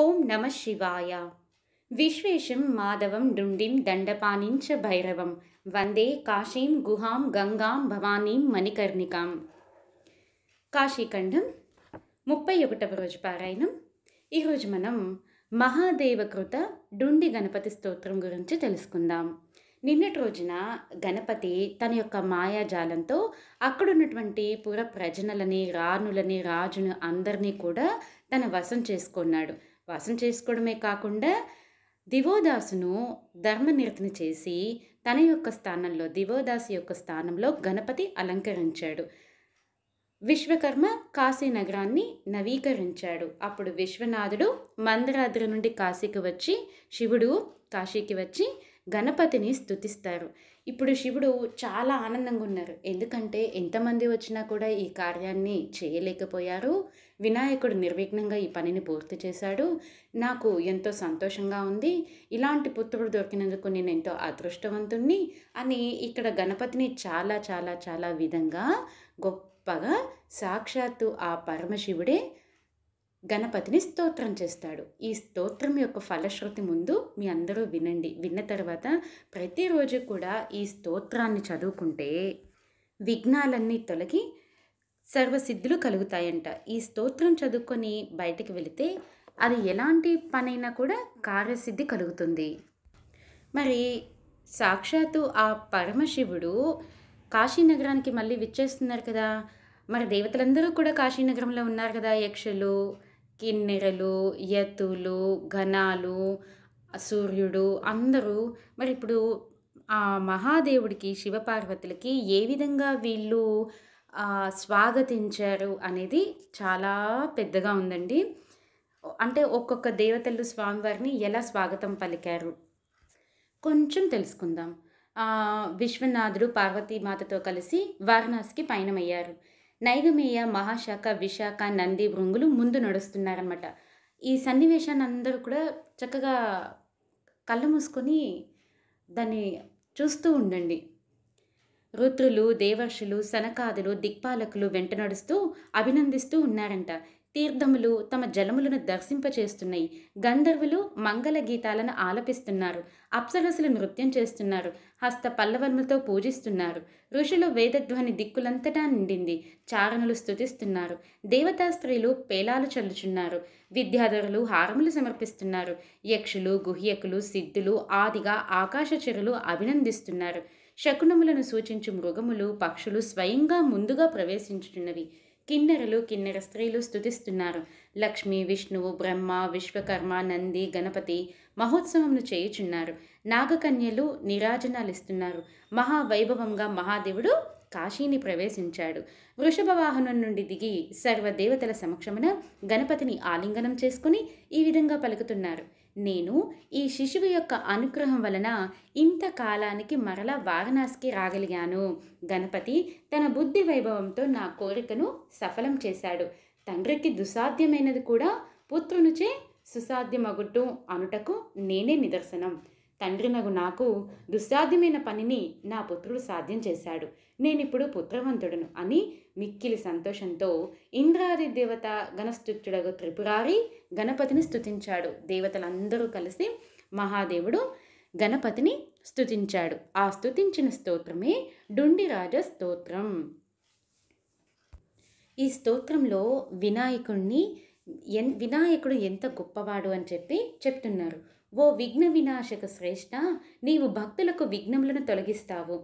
ఓం నమ శివాయ విశ్వేశం మాధవం డుండిం దండపానించ భైరవం వందే కాశీం గుహాం గంగాం భవానీం మణికర్ణికాం కాశీఖండం ముప్పై ఒకటవ రోజు పారాయణం ఈరోజు మనం మహాదేవకృత డుండి గణపతి స్తోత్రం గురించి తెలుసుకుందాం నిన్నటి రోజున గణపతి తన యొక్క మాయాజాలంతో అక్కడున్నటువంటి పుర ప్రజనలని రాణులని రాజును అందరినీ కూడా తన వశం చేసుకున్నాడు వాసం చేసుకోవడమే కాకుండా దివోదాసును ధర్మనిరతన చేసి తన యొక్క స్థానంలో దివోదాసు యొక్క స్థానంలో గణపతి అలంకరించాడు విశ్వకర్మ కాశీ నగరాన్ని నవీకరించాడు అప్పుడు విశ్వనాథుడు మందరాద్రి నుండి కాశీకి వచ్చి శివుడు కాశీకి వచ్చి గణపతిని స్థుతిస్తారు ఇప్పుడు శివుడు చాలా ఆనందంగా ఉన్నారు ఎందుకంటే ఎంతమంది వచ్చినా కూడా ఈ కార్యాన్ని చేయలేకపోయారు వినాయకుడు నిర్విఘ్నంగా ఈ పనిని పూర్తి చేశాడు నాకు ఎంతో సంతోషంగా ఉంది ఇలాంటి పుత్రుడు దొరికినందుకు నేను ఎంతో అదృష్టవంతుణ్ణి అని ఇక్కడ గణపతిని చాలా చాలా చాలా విధంగా గొప్పగా సాక్షాత్తు ఆ పరమశివుడే గణపతిని స్తోత్రం చేస్తాడు ఈ స్తోత్రం యొక్క ఫలశ్రుతి ముందు మీ అందరూ వినండి విన్న తర్వాత ప్రతిరోజు కూడా ఈ స్తోత్రాన్ని చదువుకుంటే విఘ్నాలన్నీ తొలగి సర్వసిద్ధులు కలుగుతాయంట ఈ స్తోత్రం చదువుకొని బయటికి వెళితే అది ఎలాంటి పనైనా కూడా కార్యసిద్ధి కలుగుతుంది మరి సాక్షాత్తు ఆ పరమశివుడు కాశీనగరానికి మళ్ళీ విచ్చేస్తున్నారు కదా మరి దేవతలందరూ కూడా కాశీనగరంలో ఉన్నారు కదా యక్షులు కిన్నెరలు యతులు ఘనాలు సూర్యుడు అందరూ మరి ఇప్పుడు ఆ మహాదేవుడికి శివపార్వతులకి ఏ విధంగా వీళ్ళు స్వాగతించారు అనేది చాలా పెద్దగా ఉందండి అంటే ఒక్కొక్క దేవతలు స్వామివారిని ఎలా స్వాగతం పలికారు కొంచెం తెలుసుకుందాం విశ్వనాథుడు పార్వతీమాతతో కలిసి వారణాసికి పయనమయ్యారు నైగమేయ మహాశాఖ విశాఖ నంది భృంగులు ముందు నడుస్తున్నారనమాట ఈ సన్నివేశాన్ని అందరూ కూడా చక్కగా కళ్ళు మూసుకొని దాన్ని చూస్తూ ఉండండి రుద్రులు దేవర్షులు సనకాదులు దిక్పాలకులు వెంట నడుస్తూ అభినందిస్తూ ఉన్నారంట తీర్థములు తమ జలములను దర్శింపచేస్తున్నాయి గంధర్వులు మంగళ గీతాలను ఆలపిస్తున్నారు అప్సరసులు నృత్యం చేస్తున్నారు హస్త పల్లవములతో పూజిస్తున్నారు ఋషులు వేదధ్వని దిక్కులంతటా నిండింది చారణులు స్థుతిస్తున్నారు దేవతా స్త్రీలు పేలాలు చల్లుచున్నారు విద్యాధరులు హారములు సమర్పిస్తున్నారు యక్షులు గుహ్యకులు సిద్ధులు ఆదిగా ఆకాశచరులు అభినందిస్తున్నారు శకునములను సూచించు మృగములు పక్షులు స్వయంగా ముందుగా ప్రవేశించుచున్నవి కిన్నెరలు కిన్నెర స్త్రీలు స్థుతిస్తున్నారు లక్ష్మి విష్ణువు బ్రహ్మ విశ్వకర్మ నంది గణపతి మహోత్సవంను చేయుచున్నారు నాగకన్యలు నిరాజనాలిస్తున్నారు మహావైభవంగా మహాదేవుడు కాశీని ప్రవేశించాడు వృషభ వాహనం నుండి దిగి సర్వదేవతల సమక్షమున గణపతిని ఆలింగనం చేసుకుని ఈ విధంగా పలుకుతున్నారు నేను ఈ శిశువు యొక్క అనుగ్రహం వలన ఇంతకాలానికి మరలా వారణాసికి రాగలిగాను గణపతి తన బుద్ధి వైభవంతో నా కోరికను సఫలం చేశాడు తండ్రికి దుసాధ్యమైనది కూడా పుత్రునిచే సుసాధ్యమగుట్టు అనుటకు నేనే నిదర్శనం తండ్రినగు నాకు దుస్సాధ్యమైన పనిని నా పుత్రుడు సాధ్యం చేశాడు నేనిప్పుడు పుత్రవంతుడును అని మిక్కిలి సంతోషంతో ఇంద్రాది దేవత గణస్థుత్యుడగు త్రిపురారి గణపతిని స్థుతించాడు దేవతలందరూ కలిసి మహాదేవుడు గణపతిని స్థుతించాడు ఆ స్థుతించిన స్తోత్రమే డుండిరాజ స్తోత్రం ఈ స్తోత్రంలో వినాయకుణ్ణి ఎన్ వినాయకుడు ఎంత గొప్పవాడు అని చెప్పి చెప్తున్నారు ఓ విఘ్న వినాశక శ్రేష్ట నీవు భక్తులకు విఘ్నములను తొలగిస్తావు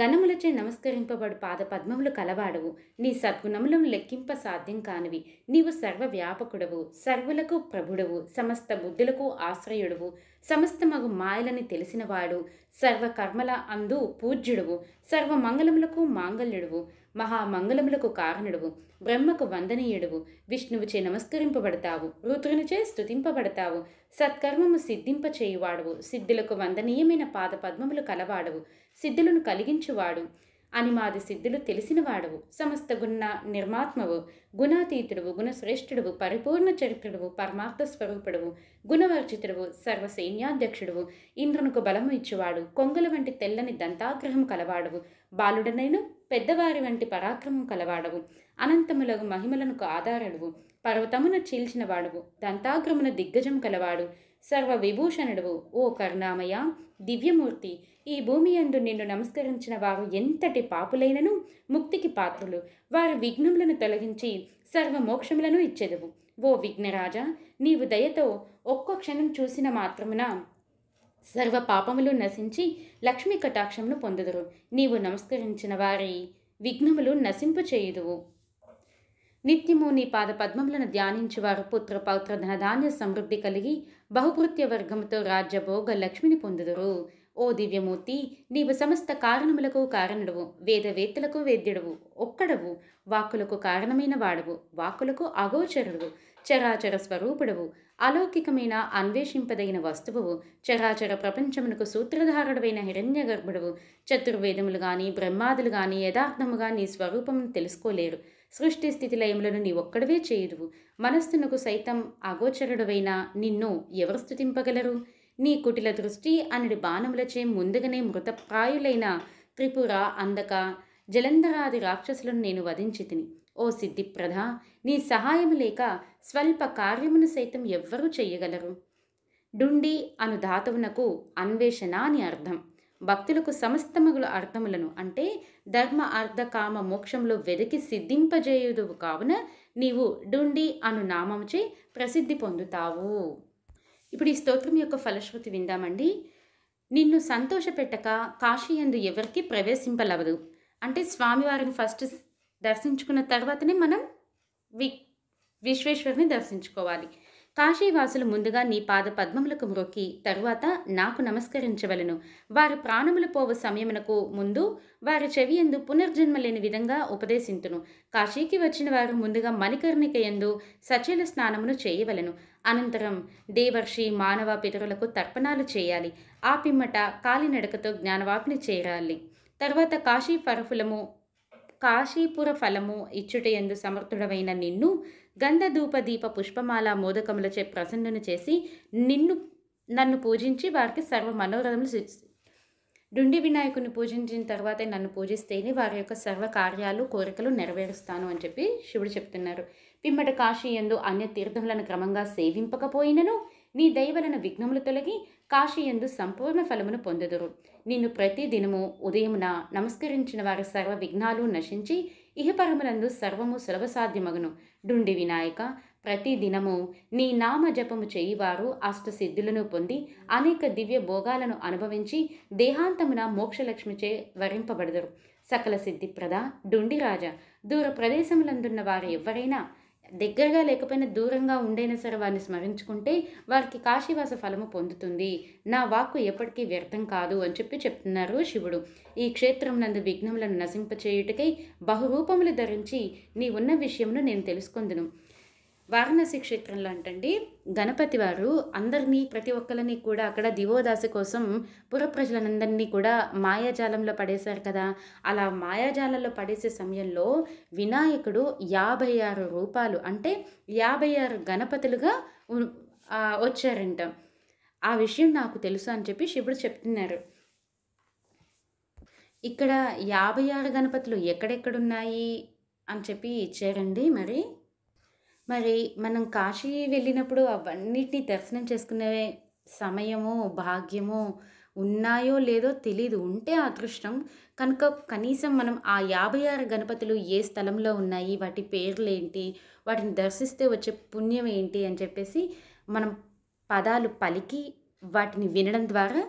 గణములచే నమస్కరింపబడు పాద పద్మములు కలవాడవు నీ సద్గుణములను లెక్కింప సాధ్యం కానివి నీవు సర్వవ్యాపకుడవు సర్వులకు ప్రభుడవు సమస్త బుద్ధులకు ఆశ్రయుడవు సమస్త మగు మాయలని తెలిసినవాడు సర్వకర్మల అందు పూజ్యుడవు సర్వమంగళములకు మాంగళ్యుడువు మహామంగళములకు కారణుడువు బ్రహ్మకు వందనీయుడువు విష్ణువుచే నమస్కరింపబడతావు రుద్రునిచే స్థుతింపబడతావు సత్కర్మము సిద్ధింపచేయువాడువు సిద్ధులకు వందనీయమైన పాదపద్మములు కలవాడవు సిద్ధులను కలిగించువాడు అనిమాది సిద్ధులు తెలిసినవాడవు సమస్త గుణ నిర్మాత్మవు గుణాతీతుడువు గుణశ్రేష్ఠుడువు పరిపూర్ణ చరిత్రుడువు పరమార్థ స్వరూపుడువు గుణవర్జితుడువు సర్వసైన్యాధ్యక్షుడువు ఇంద్రునికి బలము ఇచ్చువాడు కొంగల వంటి తెల్లని దంతాగ్రహం కలవాడువు బాలుడనైనా పెద్దవారి వంటి పరాక్రమం కలవాడవు అనంతములగు మహిమలకు ఆధారడువు పర్వతమున చీల్చినవాడువు దంతాగ్రమున దిగ్గజం కలవాడు సర్వ విభూషణుడువు ఓ కరుణామయ దివ్యమూర్తి ఈ భూమి అందు నిన్ను నమస్కరించిన వారు ఎంతటి పాపులైనను ముక్తికి పాత్రులు వారి విఘ్నములను తొలగించి సర్వ మోక్షములను ఇచ్చెదవు ఓ విఘ్నరాజా నీవు దయతో ఒక్క క్షణం చూసిన మాత్రమున సర్వ పాపములు నశించి లక్ష్మీ కటాక్షమును పొందుదురు నీవు నమస్కరించిన వారి విఘ్నములు నశింపు చేయుదువు నిత్యము నీ పాద పద్మములను వారు పుత్ర పౌత్ర ధనధాన్య సమృద్ధి కలిగి బహుపృత్య వర్గముతో రాజ్యభోగ లక్ష్మిని పొందుదురు ఓ దివ్యమూర్తి నీవు సమస్త కారణములకు కారణుడువు వేదవేత్తలకు వేద్యుడవు ఒక్కడవు వాక్కులకు కారణమైన వాడవు వాక్కులకు అగోచరుడు చరాచర స్వరూపుడవు అలౌకికమైన అన్వేషింపదగిన వస్తువువు చరాచర ప్రపంచమునకు సూత్రధారుడవైన హిరణ్య గర్భుడవు చతుర్వేదములు గాని బ్రహ్మాదులు గాని యథార్థముగా నీ స్వరూపమును తెలుసుకోలేరు సృష్టి స్థితి లయములను నీ ఒక్కడవే చేయుదువు మనస్సునకు సైతం అగోచరుడవైన నిన్ను ఎవరు స్థుతింపగలరు నీ కుటిల దృష్టి అనుడి బాణములచే ముందుగానే మృతప్రాయులైన త్రిపుర అందక జలంధరాది రాక్షసులను నేను వధించి తిని ఓ సిద్ధిప్రధ నీ సహాయం లేక స్వల్ప కార్యమును సైతం ఎవ్వరూ చేయగలరు డుండి అను ధాతువునకు అన్వేషణ అని అర్థం భక్తులకు సమస్తమగుల అర్థములను అంటే ధర్మ అర్ధ కామ మోక్షంలో వెదికి సిద్ధింపజేయుదువు కావున నీవు డుండి అను నామంచే ప్రసిద్ధి పొందుతావు ఇప్పుడు ఈ స్తోత్రం యొక్క ఫలశ్రుతి విందామండి నిన్ను సంతోషపెట్టక కాశీయందు ఎవరికి ప్రవేశింపలవదు అంటే స్వామివారిని ఫస్ట్ దర్శించుకున్న తర్వాతనే మనం వి విశ్వేశ్వరుని దర్శించుకోవాలి కాశీవాసులు ముందుగా నీ పాద పద్మములకు మ్రొక్కి తరువాత నాకు నమస్కరించవలను వారి ప్రాణములు పోవు సమయమునకు ముందు వారి చెవి ఎందు పునర్జన్మ లేని విధంగా ఉపదేశింతును కాశీకి వచ్చిన వారు ముందుగా మణికర్ణిక ఎందు సచల స్నానమును చేయవలను అనంతరం దేవర్షి మానవ పితరులకు తర్పణాలు చేయాలి ఆ పిమ్మట కాలినడకతో జ్ఞానవాపిని చేరాలి తర్వాత కాశీ పరఫులము కాశీపుర ఫలము ఇచ్చుటయందు సమర్థుడవైన నిన్ను గంధధూప దీప పుష్పమాల మోదకములచే ప్రసన్నను చేసి నిన్ను నన్ను పూజించి వారికి సర్వ మనోరథములు డుండి వినాయకుని పూజించిన తర్వాతే నన్ను పూజిస్తేనే వారి యొక్క సర్వ కార్యాలు కోరికలు నెరవేరుస్తాను అని చెప్పి శివుడు చెప్తున్నారు పిమ్మట కాశీ ఎందు అన్య తీర్థములను క్రమంగా సేవింపకపోయినను నీ దయవలన విఘ్నములు తొలగి కాశీయందు సంపూర్ణ ఫలమును పొందుదురు నిన్ను ప్రతి దినము ఉదయమున నమస్కరించిన వారి సర్వ విఘ్నాలు నశించి ఇహపరములందు సర్వము సాధ్యమగును డుండి వినాయక ప్రతి దినము నీ నామ జపము చేయివారు అష్టసిద్ధులను పొంది అనేక దివ్య భోగాలను అనుభవించి దేహాంతమున మోక్షలక్ష్మిచే వరింపబడదురు సకల సిద్ధి ప్రద రాజా దూర ప్రదేశములందున్న వారు ఎవరైనా దగ్గరగా లేకపోయినా దూరంగా ఉండైనా సరే వారిని స్మరించుకుంటే వారికి కాశీవాస ఫలము పొందుతుంది నా వాక్కు ఎప్పటికీ వ్యర్థం కాదు అని చెప్పి చెప్తున్నారు శివుడు ఈ క్షేత్రం నందు విఘ్నములను నశింపచేయుటకై బహురూపములు ధరించి నీ ఉన్న విషయమును నేను తెలుసుకుందును వారణాసి క్షేత్రంలో అంటండి గణపతి వారు అందరినీ ప్రతి ఒక్కరిని కూడా అక్కడ దివోదాస కోసం పురప్రజలందరినీ కూడా మాయాజాలంలో పడేశారు కదా అలా మాయాజాలంలో పడేసే సమయంలో వినాయకుడు యాభై ఆరు రూపాలు అంటే యాభై ఆరు గణపతులుగా వచ్చారంట ఆ విషయం నాకు తెలుసు అని చెప్పి శివుడు చెప్తున్నారు ఇక్కడ యాభై ఆరు గణపతులు ఎక్కడెక్కడున్నాయి అని చెప్పి ఇచ్చారండి మరి మరి మనం కాశీ వెళ్ళినప్పుడు అవన్నిటినీ దర్శనం చేసుకునే సమయము భాగ్యము ఉన్నాయో లేదో తెలీదు ఉంటే అదృష్టం కనుక కనీసం మనం ఆ యాభై ఆరు గణపతులు ఏ స్థలంలో ఉన్నాయి వాటి పేర్లు ఏంటి వాటిని దర్శిస్తే వచ్చే పుణ్యం ఏంటి అని చెప్పేసి మనం పదాలు పలికి వాటిని వినడం ద్వారా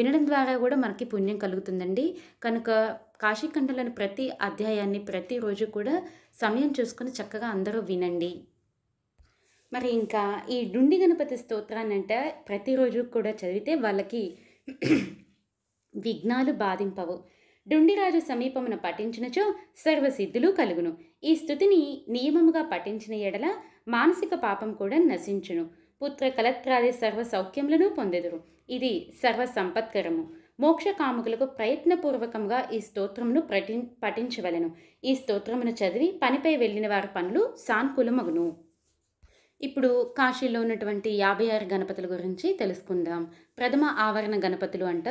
వినడం ద్వారా కూడా మనకి పుణ్యం కలుగుతుందండి కనుక కాశీఖండలను ప్రతి అధ్యాయాన్ని ప్రతిరోజు కూడా సమయం చూసుకొని చక్కగా అందరూ వినండి మరి ఇంకా ఈ డుండి గణపతి అంటే ప్రతిరోజు కూడా చదివితే వాళ్ళకి విఘ్నాలు బాధింపవు డుండిరాజు సమీపమున పఠించినచో సర్వసిద్ధులు కలుగును ఈ స్థుతిని నియమముగా పఠించిన ఎడల మానసిక పాపం కూడా నశించును పుత్ర కలత్రాది సర్వ సౌఖ్యములను పొందెదురు ఇది సర్వ సంపత్కరము కాముకులకు ప్రయత్నపూర్వకంగా ఈ స్తోత్రమును పఠించవలను ఈ స్తోత్రమును చదివి పనిపై వెళ్ళిన వారి పనులు సానుకూలమగును ఇప్పుడు కాశీలో ఉన్నటువంటి యాభై ఆరు గణపతుల గురించి తెలుసుకుందాం ప్రథమ ఆవరణ గణపతులు అంట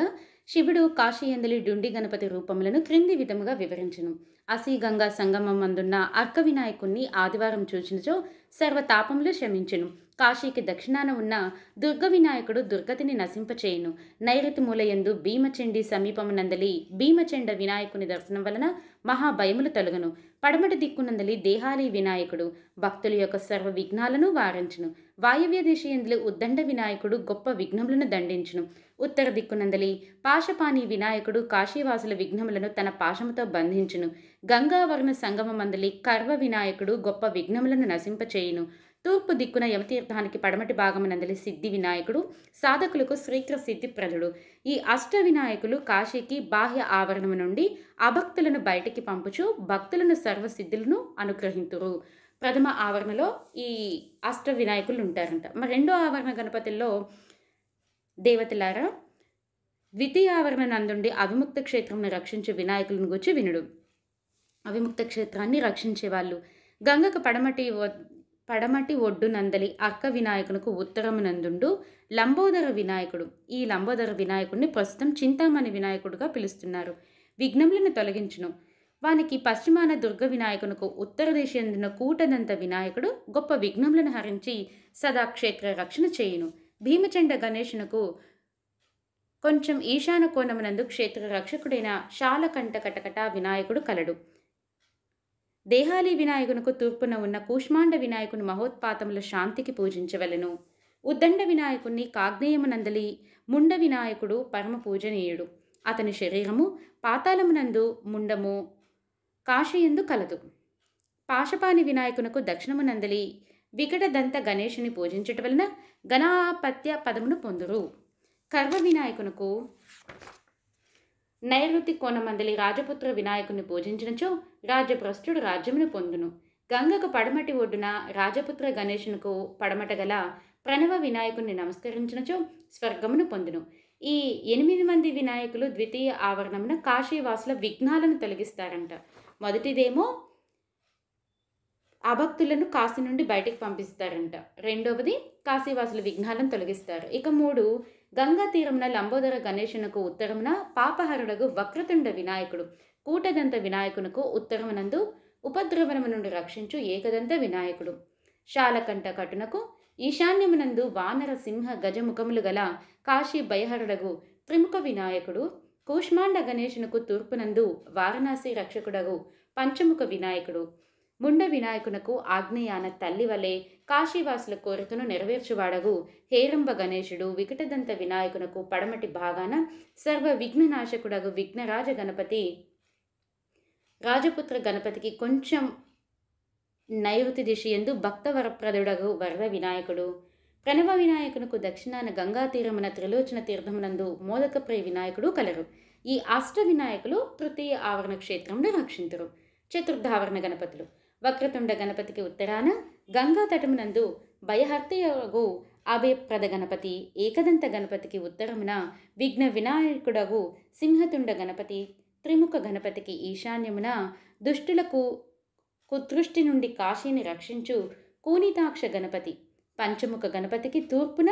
శివుడు కాశీయందలి డుండి గణపతి రూపములను క్రింది విధముగా వివరించను అసీ గంగా సంగమం అందున్న అర్క వినాయకుణ్ణి ఆదివారం చూచినచో సర్వతాపములు శమించును కాశీకి దక్షిణాన ఉన్న దుర్గ వినాయకుడు దుర్గతిని నశింపచేయును నైరుతి మూలయందు భీమచండి సమీపమునందలి భీమచండ వినాయకుని దర్శనం వలన మహాభయములు తొలగను పడమటి దిక్కునందలి దేహాలి వినాయకుడు భక్తుల యొక్క సర్వ విఘ్నాలను వారించును వాయవ్య ఎందులు ఉద్దండ వినాయకుడు గొప్ప విఘ్నములను దండించును ఉత్తర దిక్కునందలి పాశపాని వినాయకుడు కాశీవాసుల విఘ్నములను తన పాశముతో బంధించును గంగావర్ణ సంగమమందలి కర్వ వినాయకుడు గొప్ప విఘ్నములను నశింపచేయును తూర్పు దిక్కున యమతీర్థానికి పడమటి భాగమునందలి సిద్ధి వినాయకుడు సాధకులకు శ్రీకృ సిద్ధిప్రదుడు ఈ అష్ట వినాయకులు కాశీకి బాహ్య ఆవరణము నుండి అభక్తులను బయటికి పంపుచు భక్తులను సర్వసిద్ధులను అనుగ్రహింతురు ప్రథమ ఆవరణలో ఈ అష్ట వినాయకులు ఉంటారంట మరి రెండో ఆవరణ గణపతిలో దేవతలారా ద్వితీయ ఆవరణ నందుండి అవిముక్త క్షేత్రంను రక్షించే వినాయకులను గురించి వినుడు అవిముక్త క్షేత్రాన్ని రక్షించేవాళ్ళు గంగకు పడమటి పడమటి ఒడ్డు నందలి అక్క వినాయకునికి ఉత్తరమునందుండు లంబోదర వినాయకుడు ఈ లంబోదర వినాయకుడిని ప్రస్తుతం చింతామణి వినాయకుడుగా పిలుస్తున్నారు విఘ్నములను తొలగించును వానికి పశ్చిమాన దుర్గ వినాయకునకు ఉత్తర దేశందిన కూటదంత వినాయకుడు గొప్ప విఘ్నములను హరించి సదా క్షేత్ర రక్షణ చేయును భీమచండ గణేశునకు కొంచెం ఈశాన కోణమునందు క్షేత్ర రక్షకుడైన శాలకంఠ కటకట వినాయకుడు కలడు దేహాలి వినాయకునకు తూర్పున ఉన్న కూష్మాండ వినాయకుని మహోత్పాతముల శాంతికి పూజించవలను ఉద్దండ వినాయకుణ్ణి కాగ్నేయమునందలి ముండ వినాయకుడు పరమ పూజనీయుడు అతని శరీరము పాతాళమునందు ముండము కాశీయందు కలదు పాశపాని వినాయకునకు దక్షిణమునందలి దంత గణేషుని పూజించటం వలన గణాపత్య పదమును పొందురు కర్వ వినాయకునకు నైరుతి కోణమందలి రాజపుత్ర వినాయకుని పూజించినచో రాజభ్రష్టుడు రాజ్యమును పొందును గంగకు పడమటి ఒడ్డున రాజపుత్ర గణేషునకు పడమట గల ప్రణవ వినాయకుని నమస్కరించినచో స్వర్గమును పొందును ఈ ఎనిమిది మంది వినాయకులు ద్వితీయ ఆవరణమున కాశీవాసుల విఘ్నాలను తొలగిస్తారంట మొదటిదేమో అభక్తులను కాశీ నుండి బయటికి పంపిస్తారంట రెండవది కాశీవాసుల విఘ్నాలను తొలగిస్తారు ఇక మూడు గంగా తీరమున లంబోదర గణేశునకు ఉత్తరమున పాపహరుడగు వక్రతుండ వినాయకుడు కూటదంత వినాయకునకు ఉత్తరమునందు ఉపద్రవణము నుండి రక్షించు ఏకదంత వినాయకుడు శాలకంఠ కటునకు ఈశాన్యమునందు వానర సింహ గజముఖములు గల కాశీ భయహరుడగు త్రిముఖ వినాయకుడు కూష్మాండ గణేశునకు తూర్పునందు వారణాసి రక్షకుడగు పంచముఖ వినాయకుడు ముండ వినాయకునకు ఆగ్నేయాన తల్లి వలె కాశీవాసుల కోరికను నెరవేర్చువాడగు హేరంబ గణేశుడు వికటదంత వినాయకునకు పడమటి భాగాన సర్వ విఘ్ననాశకుడగు విఘ్నరాజ గణపతి రాజపుత్ర గణపతికి కొంచెం నైరుతి దిశ ఎందు భక్తవరప్రదుడగు వరద వినాయకుడు ప్రణవ వినాయకునకు దక్షిణాన గంగా తీరమున త్రిలోచన తీర్థమునందు మోదకప్రియ వినాయకుడు కలరు ఈ అష్ట వినాయకులు తృతీయ ఆవరణ క్షేత్రంలో రక్షించరు చతుర్థావరణ గణపతులు వక్రతుండ గణపతికి ఉత్తరాన గంగా తటమునందు భయహర్తయగు అభయప్రద గణపతి ఏకదంత గణపతికి ఉత్తరమున విఘ్న వినాయకుడగు సింహతుండ గణపతి త్రిముఖ గణపతికి ఈశాన్యమున దుష్టులకు కుదృష్టి నుండి కాశీని రక్షించు కూనితాక్ష గణపతి పంచముఖ గణపతికి తూర్పున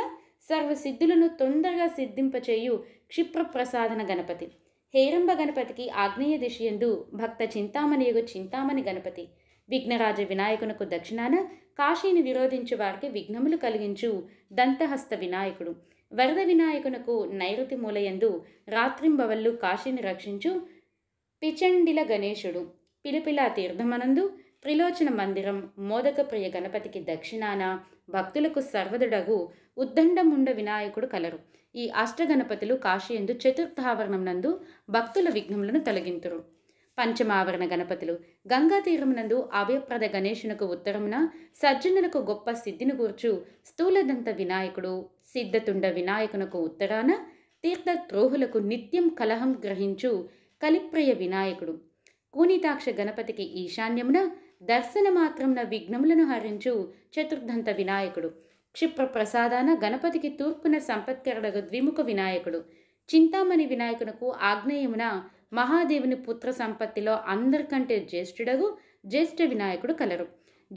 సర్వసిద్ధులను తొందరగా సిద్ధింపచేయు క్షిప్రప్రసాదన గణపతి హేరంబ గణపతికి ఆగ్నేయ దిశయందు భక్త చింతామణియుగు చింతామణి గణపతి విఘ్నరాజ వినాయకునకు దక్షిణాన కాశీని విరోధించు వారికి విఘ్నములు కలిగించు దంతహస్త వినాయకుడు వరద వినాయకునకు నైరుతి మూలయందు రాత్రింబవల్లు కాశీని రక్షించు పిచండిల గణేశుడు పిలిపిలా తీర్థమనందు త్రిలోచన మందిరం మోదక ప్రియ గణపతికి దక్షిణాన భక్తులకు సర్వదుడగు ఉద్దండముండ వినాయకుడు కలరు ఈ అష్టగణపతులు కాశీయందు చతుర్థావరణం నందు భక్తుల విఘ్నములను తొలగింతురు పంచమావరణ గణపతులు గంగా తీరమునందు అవ్యప్రద గణేశునకు ఉత్తరమున సజ్జనులకు గొప్ప సిద్ధిని కూర్చు స్థూలదంత వినాయకుడు సిద్ధతుండ వినాయకునకు ఉత్తరాన తీర్థ ద్రోహులకు నిత్యం కలహం గ్రహించు కలిప్రియ వినాయకుడు కూనితాక్ష గణపతికి ఈశాన్యమున దర్శన మాత్రంన విఘ్నములను హరించు చతుర్దంత వినాయకుడు క్షిప్ర ప్రసాదాన గణపతికి తూర్పున సంపత్కరడగ ద్విముఖ వినాయకుడు చింతామణి వినాయకునకు ఆగ్నేయమున మహాదేవుని పుత్ర సంపత్తిలో అందరికంటే జ్యేష్ఠుడగు జ్యేష్ఠ వినాయకుడు కలరు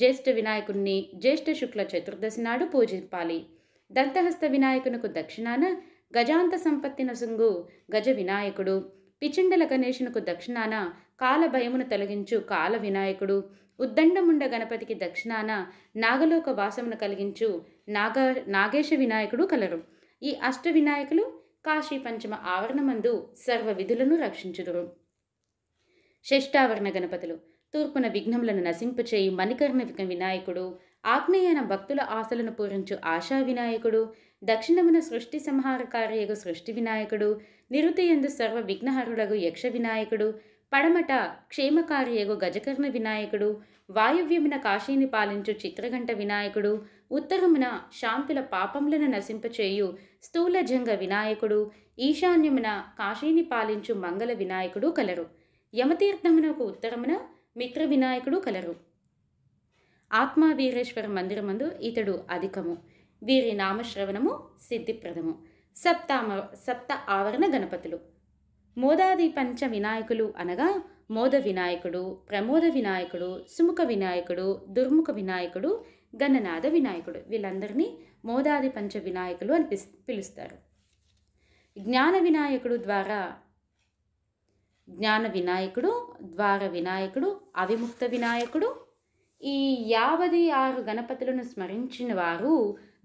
జ్యేష్ఠ వినాయకుణ్ణి జ్యేష్ఠ శుక్ల చతుర్దశి నాడు పూజింపాలి దంతహస్త వినాయకునకు దక్షిణాన గజాంత సంపత్తి నసుంగు గజ వినాయకుడు పిచిండల గణేషునకు దక్షిణాన కాలభయమును తొలగించు కాల వినాయకుడు ఉద్దండముండ గణపతికి దక్షిణాన నాగలోక వాసమును కలిగించు నాగ నాగేశ వినాయకుడు కలరు ఈ అష్ట వినాయకులు కాశీ పంచమ ఆవరణమందు సర్వ విధులను రక్షించుదురు షష్టావరణ గణపతులు తూర్పున విఘ్నములను నశింపచేయి మణికర్ణ వినాయకుడు ఆగ్నేయన భక్తుల ఆశలను పూరించు ఆశా వినాయకుడు దక్షిణమున సృష్టి సంహార సంహారకార్యగు సృష్టి వినాయకుడు నిరుతయందు సర్వ విఘ్నహరుడగు యక్ష వినాయకుడు పడమట క్షేమకార్యగు గజకర్ణ వినాయకుడు వాయువ్యమున కాశీని పాలించు చిత్రగంట వినాయకుడు ఉత్తరమున శాంతుల పాపములను నశింపచేయు స్థూలజంగ వినాయకుడు ఈశాన్యమున కాశీని పాలించు మంగళ వినాయకుడు కలరు యమతీర్థమునకు ఉత్తరమున మిత్ర వినాయకుడు కలరు ఆత్మవీరేశ్వర మందిరమందు ఇతడు అధికము వీరి నామశ్రవణము సిద్ధిప్రదము సప్తామ సప్త ఆవరణ గణపతులు మోదాది పంచ వినాయకులు అనగా మోద వినాయకుడు ప్రమోద వినాయకుడు సుముఖ వినాయకుడు దుర్ముఖ వినాయకుడు గణనాథ వినాయకుడు వీళ్ళందరినీ మోదాది పంచ వినాయకులు అని పిలుస్తారు జ్ఞాన వినాయకుడు ద్వారా జ్ఞాన వినాయకుడు ద్వార వినాయకుడు అవిముక్త వినాయకుడు ఈ యాభై ఆరు గణపతులను స్మరించిన వారు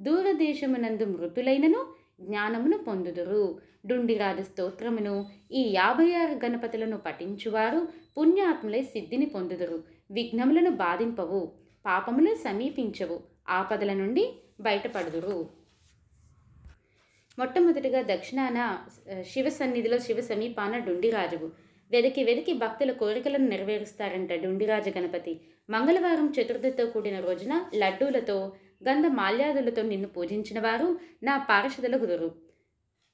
దూరదేశమునందు మృతులైనను జ్ఞానమును పొందుదురు డుండిరాజ స్తోత్రమును ఈ యాభై ఆరు గణపతులను పఠించువారు పుణ్యాత్ములై సిద్ధిని పొందుదురు విఘ్నములను బాధింపవు పాపములు సమీపించవు ఆపదల నుండి బయటపడుదురు మొట్టమొదటిగా దక్షిణాన శివ సన్నిధిలో శివ సమీపాన డుండిరాజువు వెదికి వెదికి భక్తుల కోరికలను నెరవేరుస్తారంట డుండిరాజ గణపతి మంగళవారం చతుర్థితో కూడిన రోజున లడ్డూలతో గంధ మాల్యాదులతో నిన్ను పూజించిన వారు నా పార్షదుల గురు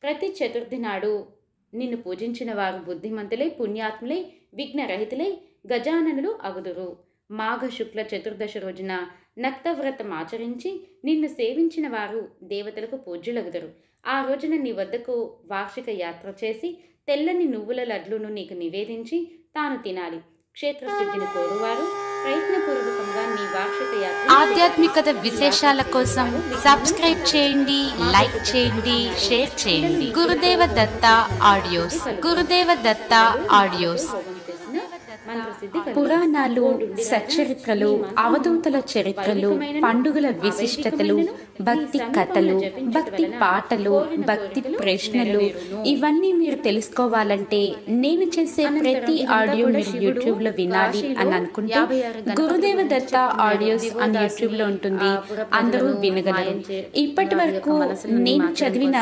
ప్రతి చతుర్థి నాడు నిన్ను పూజించిన వారు బుద్ధిమంతులై పుణ్యాత్ములై విఘ్నరహితులై గజాననులు అగుదురు మాఘ శుక్ల చతుర్దశ రోజున నక్తవ్రతం ఆచరించి నిన్ను సేవించిన వారు దేవతలకు పూజ్యులగుదరు ఆ రోజున నీ వద్దకు వార్షిక యాత్ర చేసి తెల్లని నువ్వుల లడ్లును నీకు నివేదించి తాను తినాలి క్షేత్రశుద్ధిని కోరువారు ప్రయత్నపూర్వకంగా నీ వార్షిక యాత్ర ఆధ్యాత్మికత విశేషాల కోసం సబ్స్క్రైబ్ చేయండి లైక్ చేయండి షేర్ చేయండి గురుదేవ దత్త ఆడియోస్ గురుదేవ దత్త ఆడియోస్ పురాణాలు సచరిత్రలు అవధూతల చరిత్రలు పండుగల విశిష్టతలు భక్తి కథలు భక్తి పాటలు భక్తి ప్రశ్నలు ఇవన్నీ మీరు తెలుసుకోవాలంటే నేను చేసే ప్రతి ఆడియో మీరు యూట్యూబ్ లో వినాలి అని అనుకుంటే గురుదేవ దత్త ఆడియోస్ అని యూట్యూబ్ లో ఉంటుంది అందరూ వినగలరు ఇప్పటి వరకు నేను చదివిన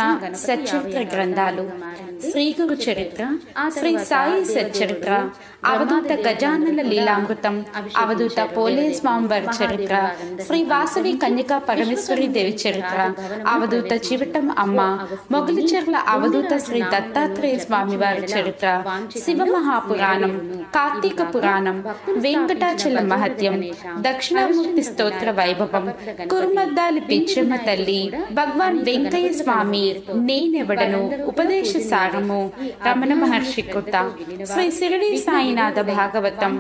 సచరిత్ర గ్రంథాలు శ్రీ గురు చరిత్ర శ్రీ సాయి సచరిత్ర అవధూత గజానల లీలామృతం అవధూత పోలే స్వామి వారి చరిత్ర శ్రీ వాసవి కన్యకా పరమేశ్వరి దేవి చరిత్ర అవధూత చివటం అమ్మ మొగలిచెర్ల అవధూత శ్రీ దత్తాత్రేయ స్వామి వారి చరిత్ర శివ మహాపురాణం కార్తీక పురాణం వెంకటాచల మహత్యం దక్షిణామూర్తి స్తోత్ర వైభవం కురుమద్దాలి పిచ్చమ్మ తల్లి భగవాన్ వెంకయ్య స్వామి నేనెవడను ఉపదేశ సారము రమణ మహర్షి కృత శ్రీ సిరిడి సాయి శ్రీనాథ భాగవతం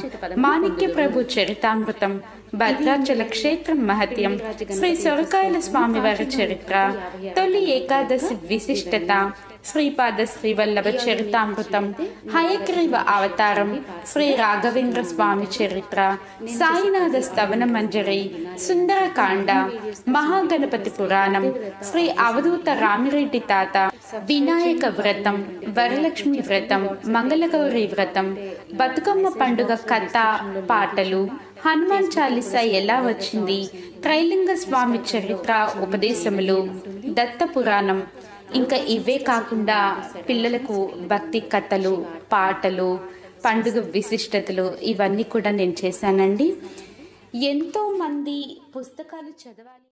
మాణిక్య ప్రభు చరితామృతం భద్రాచల క్షేత్రం మహత్యం శ్రీ సొరకాయల స్వామివారి చరిత్ర తొలి ఏకాదశి విశిష్టత శ్రీపాద శ్రీవల్లభ చరితామృతం హయగ్రీవ అవతారం శ్రీ రాఘవేంద్ర స్వామి చరిత్ర సాయినాథ స్థవన మంజరి సుందరకాండ మహాగణపతి పురాణం శ్రీ అవధూత రామిరెడ్డి తాత వినాయక వ్రతం వరలక్ష్మి వ్రతం మంగళగౌరి వ్రతం బతుకమ్మ పండుగ కథ పాటలు హనుమాన్ చాలీస ఎలా వచ్చింది త్రైలింగ స్వామి చరిత్ర ఉపదేశములు దత్త పురాణం ఇంకా ఇవే కాకుండా పిల్లలకు భక్తి కథలు పాటలు పండుగ విశిష్టతలు ఇవన్నీ కూడా నేను చేశానండి ఎంతోమంది పుస్తకాలు చదవాలి